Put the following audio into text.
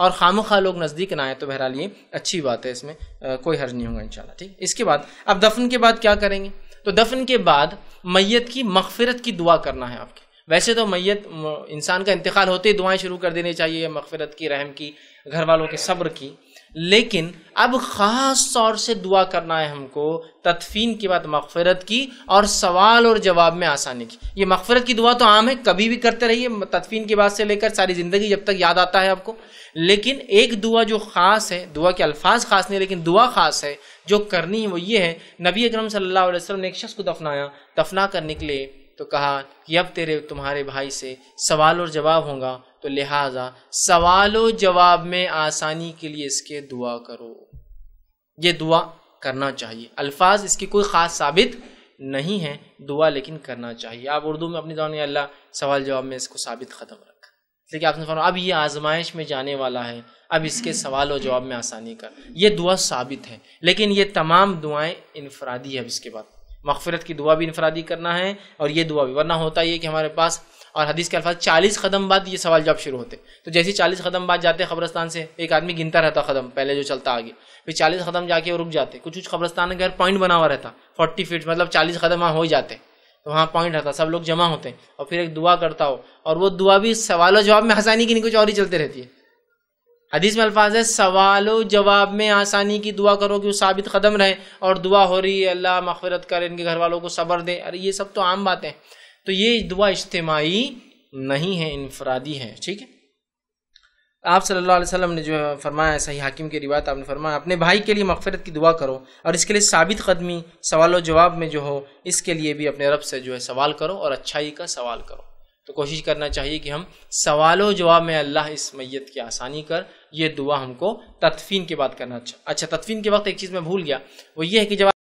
और खाम खा लोग नज़दीक ना आए तो बहरहाल ये अच्छी बात है इसमें आ, कोई हर्ज नहीं होगा इंशाल्लाह ठीक इसके बाद अब दफन के बाद क्या करेंगे तो दफन के बाद मैयत की मगफरत की दुआ करना है आपके वैसे तो मैयत इंसान का इंतकाल होते ही दुआएं शुरू कर देनी चाहिए मगफरत की रहम की घर वालों के सब्र की लेकिन अब ख़ास तौर से दुआ करना है हमको तदफीन के बाद मगफ़रत की और सवाल और जवाब में आसानी की ये मगफ़रत की दुआ तो आम है कभी भी करते रहिए तदफीन के बाद से लेकर सारी ज़िंदगी जब तक याद आता है आपको लेकिन एक दुआ जो ख़ास है दुआ के अल्फाज ख़ास नहीं लेकिन दुआ ख़ास है जो करनी है वो ये है नबी अक्रम सल्ला वसम ने एक शख्स को दफनाया दफना करने के लिए तो कहा कि अब तेरे तुम्हारे भाई से सवाल और जवाब होगा तो लिहाजा सवाल और जवाब में आसानी के लिए इसके दुआ करो ये दुआ करना चाहिए अल्फाज इसकी कोई ख़ास साबित नहीं है दुआ लेकिन करना चाहिए आप उर्दू में अपनी दौरान अल्लाह सवाल जवाब में इसको साबित ख़त्म रखा इसलिए आपने फरमा अब ये आजमाइश में जाने वाला है अब इसके सवाल और जवाब में आसानी कर ये दुआ साबित है लेकिन ये तमाम दुआएं इनफरादी है अब इसके बाद मगफरत की दुआ भी इनफरादी करना है और ये दुआ भी वरना होता ये कि हमारे पास और हदीस के अल्फाज चालीस कदम बाद ये सवाल जवाब शुरू होते तो जैसे चालीस कदम बाद जाते कब्रस्तान से एक आदमी गिनता रहता कदम पहले जो चलता आगे फिर चालीस कदम जाके रुक जाते कुछ कुछ कब्रस्तान के हर पॉइंट बना हुआ रहता फोर्टी फीट मतलब चालीस कदम वहाँ हो जाते तो वहाँ पॉइंट रहता सब लोग जमा होते हैं और फिर एक दुआ करता हो और वो दुआ भी सवाल और जवाब में हंसानी की नहीं कुछ और ही चलते रहती है हदीस में अल्फाज है सवाल जवाब में आसानी की दुआ करो कि वो साबित कदम रहे और दुआ हो रही है अल्लाह मफ़रत कर इनके घर वालों को सबर दे अरे ये सब तो आम बात है तो ये दुआ इज्तमाही नहीं है इनफरादी है ठीक है आप सल्लल्लाहु अलैहि वसल्लम ने जो फरमाया सही हाकिम की रिवायत आपने फरमाया अपने भाई के लिए मफ़रत की दुआ करो और इसके लिए साबित कदमी सवाल व जवाब में जो हो इसके लिए भी अपने रब से जो है सवाल करो और अच्छाई का सवाल करो तो कोशिश करना चाहिए कि हम सवाल व जवाब में अल्लाह इस मैत की आसानी कर ये दुआ हमको तदफीन के बाद करना अच्छा अच्छा तदफीन के वक्त एक चीज़ मैं भूल गया वो ये है कि जब